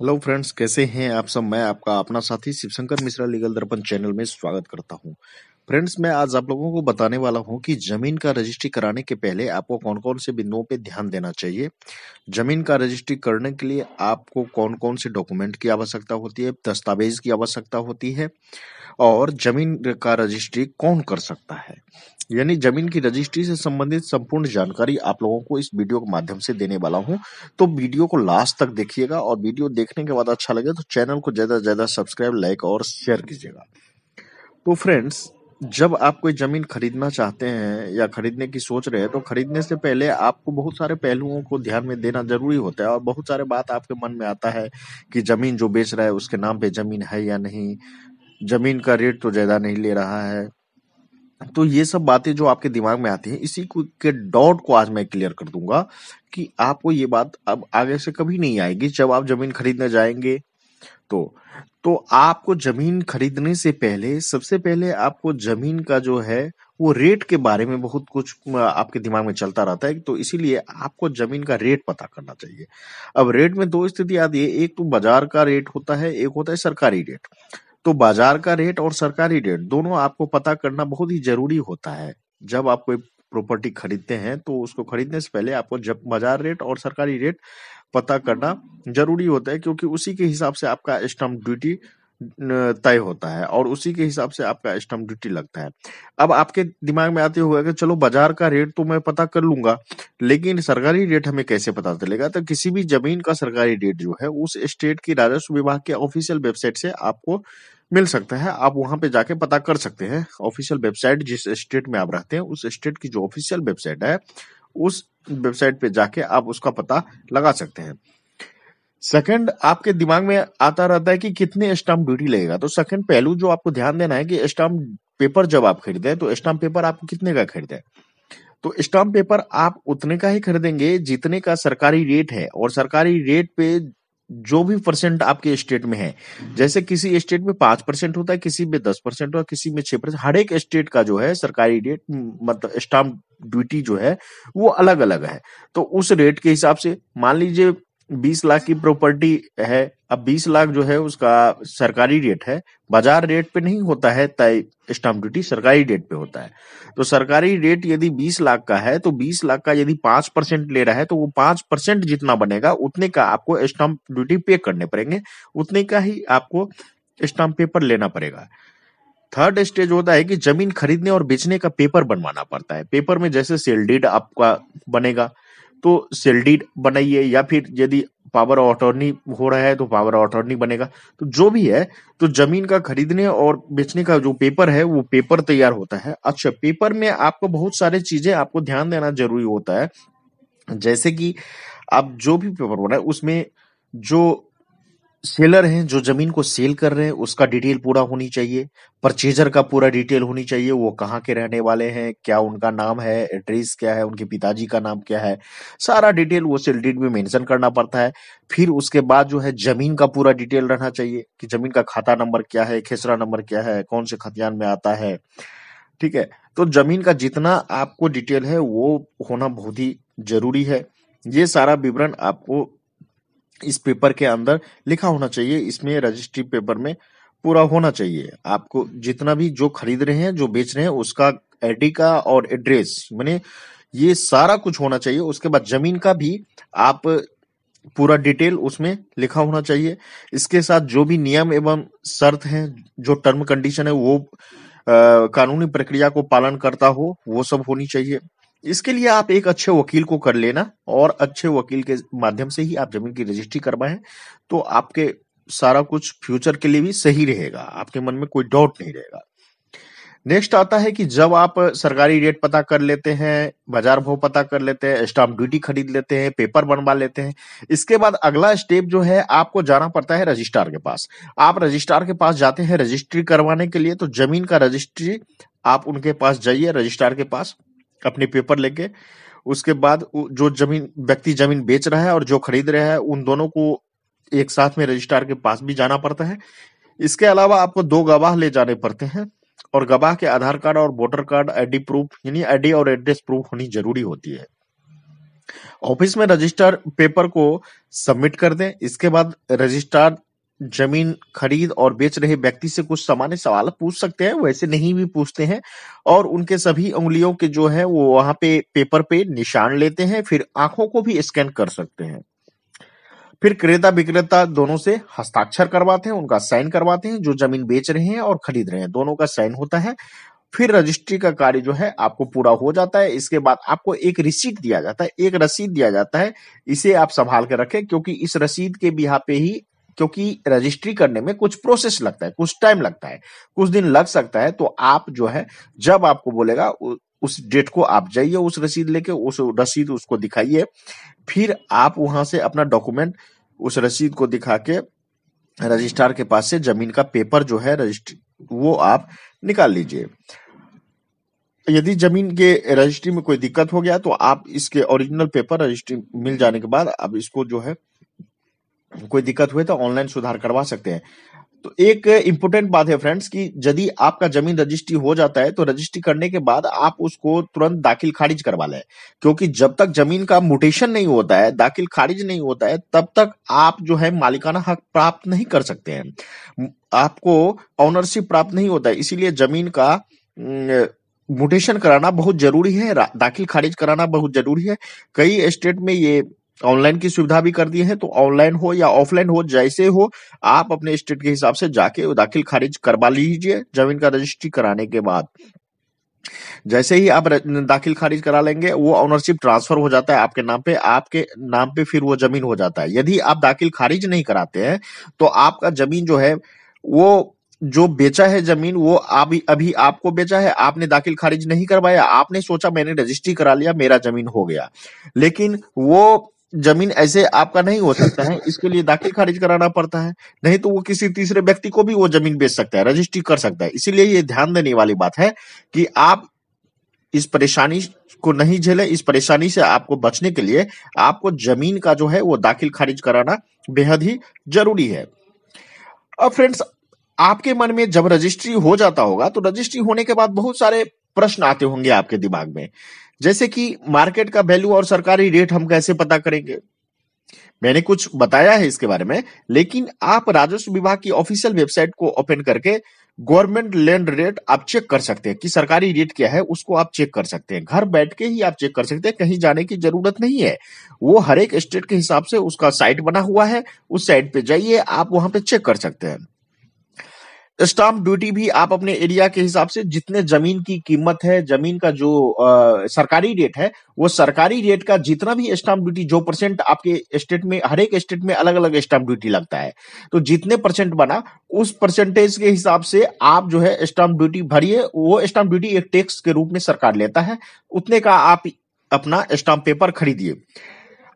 Hello friends कैसे हैं आप सब मैं आपका अपना साथी शिवशंकर मिश्रा लीगल दर्पण चैनल में स्वागत करता हूं फ्रेंड्स मैं आज आप लोगों को बताने वाला हूं कि जमीन का रजिस्ट्री कराने के पहले आपको कौन कौन से बिंदुओं पर ध्यान देना चाहिए जमीन का रजिस्ट्री करने के लिए आपको कौन कौन से डॉक्यूमेंट की आवश्यकता होती है दस्तावेज की आवश्यकता होती है और जमीन का रजिस्ट्री कौन कर सकता है यानी जमीन की रजिस्ट्री से संबंधित संपूर्ण जानकारी आप लोगों को इस वीडियो के माध्यम से देने वाला हूं तो वीडियो को लास्ट तक देखिएगा और वीडियो देखने के बाद अच्छा लगे तो चैनल को ज्यादा से ज्यादा सब्सक्राइब लाइक और शेयर कीजिएगा तो फ्रेंड्स जब आप कोई जमीन खरीदना चाहते हैं या खरीदने की सोच रहे हैं तो खरीदने से पहले आपको बहुत सारे पहलुओं को ध्यान में देना जरूरी होता है और बहुत सारे बात आपके मन में आता है कि जमीन जो बेच रहा है उसके नाम पे जमीन है या नहीं जमीन का रेट तो ज्यादा नहीं ले रहा है तो ये सब बातें जो आपके दिमाग में आती हैं इसी के डॉट को आज मैं क्लियर कर दूंगा कि आपको ये बात अब आगे से कभी नहीं आएगी जब आप जमीन खरीदने जाएंगे तो तो आपको ज़मीन खरीदने से पहले, सबसे पहले आपको ज़मीन का जो है, वो रेट के बारे में बहुत कुछ आपके दिमाग में चलता रहता है, तो इसीलिए आपको ज़मीन का रेट पता करना चाहिए। अब रेट में दो स्थिति आती है, एक तो बाज़ार का रेट होता है, एक होता है सरकारी रेट। तो बाज़ार का रेट और सरकारी रेट दोनों आपको पता करना बहुत ही ज़रूरी होता है। जब आप कोई प्रॉपर्टी खरीदते हैं, तो उसको खरीदने से पहले आपको जब बाज़ार रेट और सरकारी रेट पता करना जरूरी होता है क्योंकि उसी के हिसाब से आपका स्टम्प ड्यूटी तय होता है और उसी के हिसाब से आपका स्टम्प ड्यूटी लगता है अब आपके दिमाग में आते हुए कि चलो बाजार का रेट तो मैं पता कर लूंगा लेकिन सरकारी रेट हमें कैसे पता चलेगा तो किसी भी जमीन का सरकारी रेट जो है उस स्टेट की राजस्व विभाग के ऑफिशियल वेबसाइट से आपको मिल सकता है आप वहां पे जाके पता कर सकते हैं ऑफिशियल वेबसाइट जिस स्टेट में आप रहते हैं उस स्टेट की जो ऑफिशियल वेबसाइट है उस वेबसाइट पे जाके आप उसका पता लगा सकते हैं सेकंड आपके दिमाग में आता रहता है कि कितने स्टाम्प ड्यूटी लगेगा तो सेकंड पहलू जो आपको ध्यान देना है कि स्टाम्प पेपर जब आप खरीदे तो स्टाम्प पेपर आप कितने का खरीदे तो स्टाम्प पेपर आप उतने का ही खरीदेंगे जितने का सरकारी रेट है और सरकारी रेट पे जो भी परसेंट आपके स्टेट में है जैसे किसी स्टेट में पांच परसेंट होता है किसी में दस परसेंट होता है किसी में छह परसेंट हर एक स्टेट का जो है सरकारी रेट मतलब स्टाम्प ड्यूटी जो है वो अलग अलग है तो उस रेट के हिसाब से मान लीजिए बीस लाख की प्रॉपर्टी है अब बीस लाख जो है उसका सरकारी रेट है बाजार रेट पे नहीं होता है तय स्टाम्प ड्यूटी सरकारी रेट पे होता है तो सरकारी रेट यदि बीस लाख का है तो बीस लाख का यदि पांच परसेंट ले रहा है तो वो पांच परसेंट जितना बनेगा उतने का आपको स्टाम्प ड्यूटी पे करने पड़ेंगे उतने का ही आपको स्टाम्प पेपर लेना पड़ेगा थर्ड स्टेज होता है कि जमीन खरीदने और बेचने का पेपर बनवाना पड़ता है पेपर में जैसे सेल डीड आपका बनेगा तो सेल डीड बनाइए या फिर यदि पावर ऑफ अटॉर्नी हो रहा है तो पावर ऑटोर्नी अटॉर्नी बनेगा तो जो भी है तो जमीन का खरीदने और बेचने का जो पेपर है वो पेपर तैयार होता है अच्छा पेपर में आपको बहुत सारी चीजें आपको ध्यान देना जरूरी होता है जैसे कि आप जो भी पेपर बनाए उसमें जो सेलर हैं जो जमीन को सेल कर रहे हैं उसका डिटेल पूरा होनी चाहिए परचेजर का पूरा डिटेल होनी चाहिए वो कहाँ के रहने वाले हैं क्या उनका नाम है एड्रेस क्या है उनके पिताजी का नाम क्या है सारा डिटेल वो सेल डीड में मेंशन करना पड़ता है फिर उसके बाद जो है जमीन का पूरा डिटेल रहना चाहिए कि जमीन का खाता नंबर क्या है खेसरा नंबर क्या है कौन से खतियान में आता है ठीक है तो जमीन का जितना आपको डिटेल है वो होना बहुत ही जरूरी है ये सारा विवरण आपको इस पेपर के अंदर लिखा होना चाहिए इसमें रजिस्ट्री पेपर में पूरा होना चाहिए आपको जितना भी जो खरीद रहे हैं जो बेच रहे हैं उसका आईडी का और एड्रेस मैंने ये सारा कुछ होना चाहिए उसके बाद जमीन का भी आप पूरा डिटेल उसमें लिखा होना चाहिए इसके साथ जो भी नियम एवं शर्त है जो टर्म कंडीशन है वो आ, कानूनी प्रक्रिया को पालन करता हो वो सब होनी चाहिए इसके लिए आप एक अच्छे वकील को कर लेना और अच्छे वकील के माध्यम से ही आप जमीन की रजिस्ट्री करवाएं तो आपके सारा कुछ फ्यूचर के लिए भी सही रहेगा आपके मन में कोई डाउट नहीं रहेगा नेक्स्ट आता है कि जब आप सरकारी रेट पता कर लेते हैं बाजार भाव पता कर लेते हैं स्टाम्प ड्यूटी खरीद लेते हैं पेपर बनवा लेते हैं इसके बाद अगला स्टेप जो है आपको जाना पड़ता है रजिस्ट्रार के पास आप रजिस्ट्रार के पास जाते हैं रजिस्ट्री करवाने के लिए तो जमीन का रजिस्ट्री आप उनके पास जाइए रजिस्ट्रार के पास अपने पेपर लेके उसके बाद जो जमीन व्यक्ति जमीन बेच रहा है और जो खरीद रहा है उन दोनों को एक साथ में रजिस्ट्रार के पास भी जाना पड़ता है इसके अलावा आपको दो गवाह ले जाने पड़ते हैं और गवाह के आधार कार्ड और वोटर कार्ड आईडी प्रूफ यानी आईडी और एड्रेस प्रूफ होनी जरूरी होती है ऑफिस में रजिस्टर पेपर को सबमिट कर दें इसके बाद रजिस्ट्रार जमीन खरीद और बेच रहे व्यक्ति से कुछ सामान्य सवाल पूछ सकते हैं वैसे नहीं भी पूछते हैं और उनके सभी उंगलियों के जो है वो वहां पे पेपर पे निशान लेते हैं फिर आंखों को भी स्कैन कर सकते हैं फिर क्रेता विक्रेता दोनों से हस्ताक्षर करवाते हैं उनका साइन करवाते हैं जो जमीन बेच रहे हैं और खरीद रहे हैं दोनों का साइन होता है फिर रजिस्ट्री का कार्य जो है आपको पूरा हो जाता है इसके बाद आपको एक रिसीट दिया जाता है एक रसीद दिया जाता है इसे आप संभाल कर रखें क्योंकि इस रसीद के भी यहाँ पे ही क्योंकि रजिस्ट्री करने में कुछ प्रोसेस लगता है कुछ टाइम लगता है कुछ दिन लग सकता है तो आप जो है जब आपको बोलेगा उस डेट को आप जाइए उस रसीद लेके उस रसीद उसको दिखाइए फिर आप वहां से अपना डॉक्यूमेंट उस रसीद को दिखा के रजिस्ट्रार के पास से जमीन का पेपर जो है रजिस्ट्री वो आप निकाल लीजिए यदि जमीन के रजिस्ट्री में कोई दिक्कत हो गया तो आप इसके ओरिजिनल पेपर रजिस्ट्री मिल जाने के बाद अब इसको जो है कोई दिक्कत हुए तो ऑनलाइन सुधार करवा सकते हैं तो एक इम्पोर्टेंट बात है फ्रेंड्स कि यदि आपका जमीन रजिस्ट्री हो जाता है तो रजिस्ट्री करने के बाद आप उसको तुरंत दाखिल खारिज करवा लें क्योंकि जब तक जमीन का मोटेशन नहीं होता है दाखिल खारिज नहीं होता है तब तक आप जो है मालिकाना हक प्राप्त नहीं कर सकते हैं आपको ऑनरशिप प्राप्त नहीं होता है इसीलिए जमीन का मोटेशन कराना बहुत जरूरी है दाखिल खारिज कराना बहुत जरूरी है कई स्टेट में ये ऑनलाइन की सुविधा भी कर दिए है तो ऑनलाइन हो या ऑफलाइन हो जैसे हो आप अपने स्टेट के हिसाब से जाके दाखिल खारिज करवा लीजिए जमीन का रजिस्ट्री कराने के बाद जैसे ही आप दाखिल खारिज करा लेंगे वो ऑनरशिप ट्रांसफर हो जाता है आपके नाम पे आपके नाम पे फिर वो जमीन हो जाता है यदि आप दाखिल खारिज नहीं कराते हैं तो आपका जमीन जो है वो जो बेचा है जमीन वो अभी अभी आपको बेचा है आपने दाखिल खारिज नहीं करवाया आपने सोचा मैंने रजिस्ट्री करा लिया मेरा जमीन हो गया लेकिन वो जमीन ऐसे आपका नहीं हो सकता है इसके लिए दाखिल खारिज कराना पड़ता है नहीं तो वो किसी तीसरे व्यक्ति को भी वो जमीन बेच सकता है रजिस्ट्री कर सकता है इसीलिए ये ध्यान देने वाली बात है कि आप इस परेशानी को नहीं झेले इस परेशानी से आपको बचने के लिए आपको जमीन का जो है वो दाखिल खारिज कराना बेहद ही जरूरी है अब फ्रेंड्स आपके मन में जब रजिस्ट्री हो जाता होगा तो रजिस्ट्री होने के बाद बहुत सारे प्रश्न आते होंगे आपके दिमाग में जैसे कि मार्केट का वैल्यू और सरकारी रेट हम कैसे पता करेंगे मैंने कुछ बताया है इसके बारे में लेकिन आप राजस्व विभाग की ऑफिशियल वेबसाइट को ओपन करके गवर्नमेंट लैंड रेट आप चेक कर सकते हैं कि सरकारी रेट क्या है उसको आप चेक कर सकते हैं घर बैठ के ही आप चेक कर सकते हैं कहीं जाने की जरूरत नहीं है वो हर एक स्टेट के हिसाब से उसका साइट बना हुआ है उस साइट पे जाइए आप वहां पे चेक कर सकते हैं स्टाम्प ड्यूटी भी आप अपने एरिया के हिसाब से जितने जमीन की कीमत है जमीन का जो आ, सरकारी रेट है वो सरकारी रेट का जितना भी स्टाम्प ड्यूटी जो परसेंट आपके स्टेट में हर एक स्टेट में अलग अलग स्टाम्प ड्यूटी लगता है तो जितने परसेंट बना उस परसेंटेज के हिसाब से आप जो है स्टाम्प ड्यूटी भरिए वो स्टाम्प ड्यूटी एक टैक्स के रूप में सरकार लेता है उतने का आप अपना स्टाम्प पेपर खरीदिए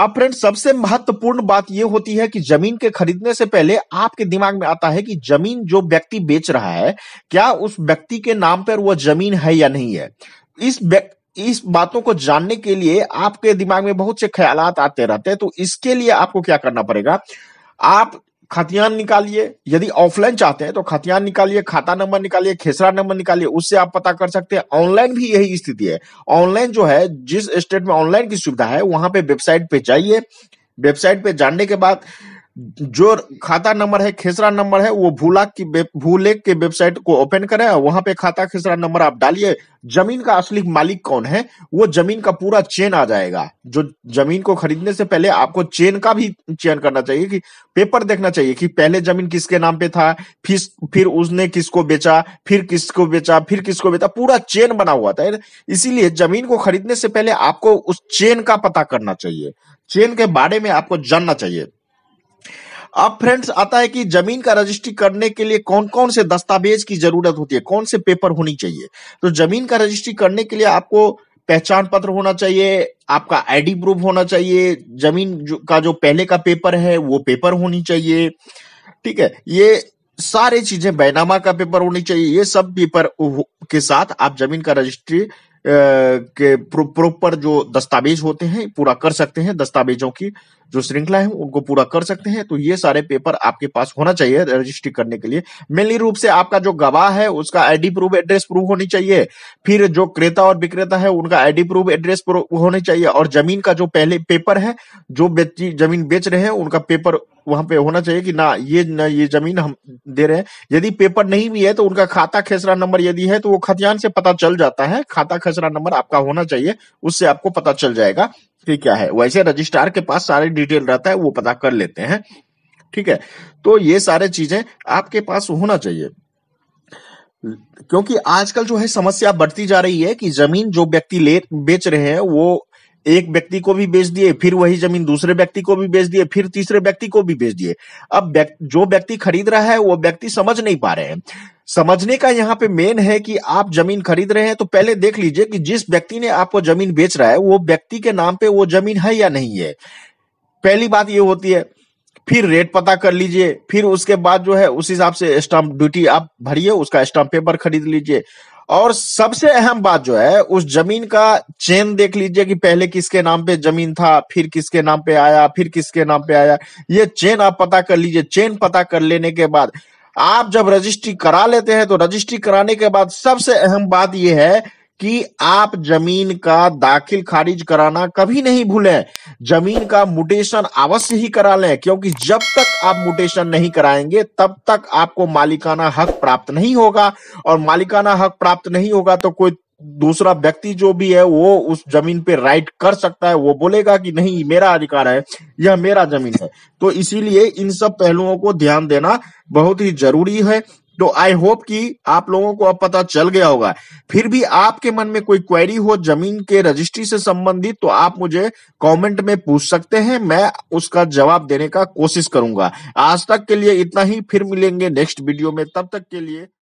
अब फ्रेंड सबसे महत्वपूर्ण बात यह होती है कि जमीन के खरीदने से पहले आपके दिमाग में आता है कि जमीन जो व्यक्ति बेच रहा है क्या उस व्यक्ति के नाम पर वह जमीन है या नहीं है इस इस बातों को जानने के लिए आपके दिमाग में बहुत से ख्याल आते रहते हैं तो इसके लिए आपको क्या करना पड़ेगा आप खतियान निकालिए यदि ऑफलाइन चाहते हैं तो खतियान निकालिए खाता नंबर निकालिए खेसरा नंबर निकालिए उससे आप पता कर सकते हैं ऑनलाइन भी यही स्थिति है ऑनलाइन जो है जिस स्टेट में ऑनलाइन की सुविधा है वहां पे वेबसाइट पे जाइए वेबसाइट पे जानने के बाद जो खाता नंबर है खेसरा नंबर है वो भूला की भूले के वेबसाइट को ओपन करें वहां पे खाता खेसरा नंबर आप डालिए जमीन का असली मालिक कौन है वो जमीन का पूरा चेन आ जाएगा जो जमीन को खरीदने से पहले आपको चेन का भी चेन करना चाहिए कि पेपर देखना चाहिए कि पहले जमीन किसके नाम पे था फिर फिर उसने किसको बेचा फिर किसको बेचा फिर किसको बेचा पूरा चेन बना हुआ था इसीलिए जमीन को खरीदने से पहले आपको उस चेन का पता करना चाहिए चेन के बारे में आपको जानना चाहिए अब फ्रेंड्स आता है कि जमीन का रजिस्ट्री करने के लिए कौन कौन से दस्तावेज की जरूरत होती है कौन से पेपर होनी चाहिए तो जमीन का रजिस्ट्री करने के लिए आपको पहचान पत्र होना चाहिए आपका आईडी प्रूफ होना चाहिए जमीन जो, का जो पहले का पेपर है वो पेपर होनी चाहिए ठीक है ये सारे चीजें बैनामा का पेपर होनी चाहिए ये सब पेपर के साथ आप जमीन का रजिस्ट्री के प्रॉपर जो दस्तावेज होते हैं पूरा कर सकते हैं दस्तावेजों की जो श्रृंखला है उनको पूरा कर सकते हैं तो ये सारे पेपर आपके पास होना चाहिए रजिस्ट्री करने के लिए मेनली रूप से आपका जो गवाह है उसका आईडी प्रूफ एड्रेस प्रूफ होनी चाहिए फिर जो क्रेता और विक्रेता है उनका आईडी प्रूफ एड्रेस प्रूफ होने चाहिए और जमीन का जो पहले पेपर है जो व्यक्ति जमीन बेच रहे हैं उनका पेपर वहां पे होना चाहिए कि ना ये ना ये जमीन हम दे रहे हैं यदि पेपर नहीं भी है तो उनका खाता खेसरा नंबर यदि है तो वो खतियान से पता चल जाता है खाता खेसरा नंबर आपका होना चाहिए उससे आपको पता चल जाएगा ये क्या है वैसे रजिस्ट्रार के पास सारे डिटेल रहता है वो पता कर लेते हैं ठीक है तो ये सारे चीजें आपके पास होना चाहिए क्योंकि आजकल जो है समस्या बढ़ती जा रही है कि जमीन जो व्यक्ति ले बेच रहे हैं वो एक व्यक्ति को भी बेच दिए फिर वही जमीन दूसरे व्यक्ति को भी बेच दिए फिर तीसरे व्यक्ति को भी बेच दिए अब जो व्यक्ति खरीद रहा है वो व्यक्ति समझ नहीं पा रहे हैं समझने का यहाँ पे मेन है कि आप जमीन खरीद रहे हैं तो पहले देख लीजिए कि जिस व्यक्ति ने आपको जमीन बेच रहा है वो व्यक्ति के नाम पे वो जमीन है या नहीं है पहली बात ये होती है फिर रेट पता कर लीजिए फिर उसके बाद जो है उस हिसाब से स्टाम्प ड्यूटी आप भरिए उसका स्टाम्प पेपर खरीद लीजिए और सबसे अहम बात जो है उस जमीन का चेन देख लीजिए कि पहले किसके नाम पे जमीन था फिर किसके नाम पे आया फिर किसके नाम पे आया ये चेन आप पता कर लीजिए चेन पता कर लेने के बाद आप जब रजिस्ट्री करा लेते हैं तो रजिस्ट्री कराने के बाद सबसे अहम बात यह है कि आप जमीन का दाखिल खारिज कराना कभी नहीं भूलें जमीन का मुटेशन अवश्य ही करा लें क्योंकि जब तक आप मुटेशन नहीं कराएंगे तब तक आपको मालिकाना हक प्राप्त नहीं होगा और मालिकाना हक प्राप्त नहीं होगा तो कोई दूसरा व्यक्ति जो भी है वो उस जमीन पे राइट कर सकता है वो बोलेगा कि नहीं मेरा अधिकार है यह मेरा जमीन है तो इसीलिए इन सब पहलुओं को ध्यान देना बहुत ही जरूरी है तो आई होप कि आप लोगों को अब पता चल गया होगा फिर भी आपके मन में कोई क्वेरी हो जमीन के रजिस्ट्री से संबंधित तो आप मुझे कमेंट में पूछ सकते हैं मैं उसका जवाब देने का कोशिश करूंगा आज तक के लिए इतना ही फिर मिलेंगे नेक्स्ट वीडियो में तब तक के लिए